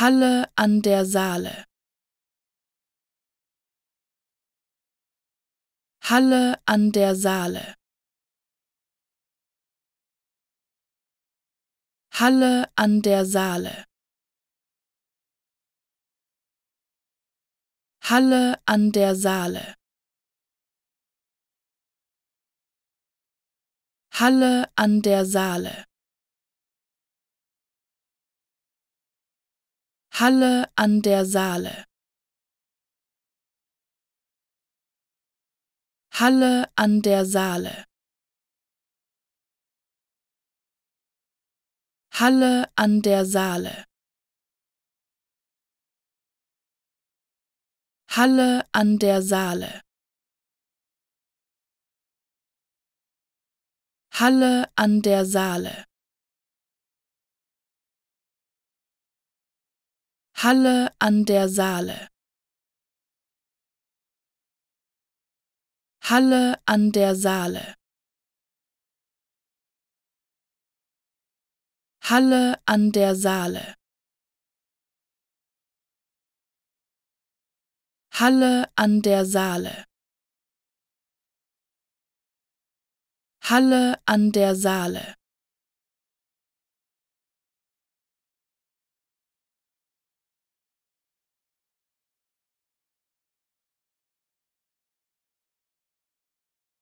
Halle an der Saale. Halle an der Saale. Halle an der Saale. Halle an der Saale. Halle an der Saale. Halle an der Saale. Halle an der Saale. Halle an der Saale. Halle an der Saale. Halle an der Saale. Halle an der Saale. Halle an der Saale. Halle an der Saale. Halle an der Saale. Halle an der Saale.